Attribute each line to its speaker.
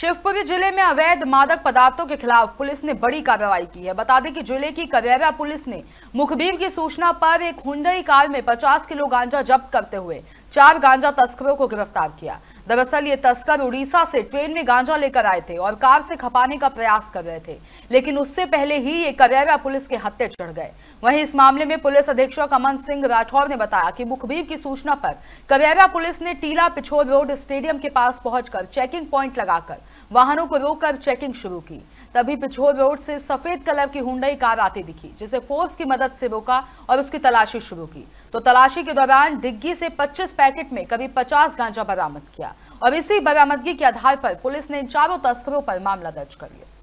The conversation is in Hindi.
Speaker 1: शिवपुरी जिले में अवैध मादक पदार्थों के खिलाफ पुलिस ने बड़ी कार्रवाई की है बता दें कि जिले की कबेरा पुलिस ने मुखबीर की सूचना पर एक हुंडई कार में 50 किलो गांजा जब्त करते हुए चार गांजा तस्करों को गिरफ्तार किया दरअसल ये तस्कर उड़ीसा से ट्रेन में गांजा लेकर आए थे और कार से खपाने का प्रयास कर रहे थे लेकिन उससे पहले ही ये कबैरा पुलिस के हत्ते चढ़ गए वहीं इस मामले में पुलिस अधीक्षक अमन सिंह राठौर ने बताया कि मुखबीर की सूचना पर कवैरा पुलिस ने टीला पिछोर रोड स्टेडियम के पास पहुंचकर चेकिंग प्वाइंट लगाकर वाहनों को रोककर चेकिंग शुरू की तभी पिछोर रोड से सफेद कलर की हुडई कार आती दिखी जिसे फोर्स की मदद से रोका और उसकी तलाशी शुरू की तो तलाशी के दौरान डिग्गी से 25 पैकेट में कभी 50 गांजा बरामद किया और इसी बरामदगी के आधार पर पुलिस ने चारों तस्करों पर मामला दर्ज कर लिया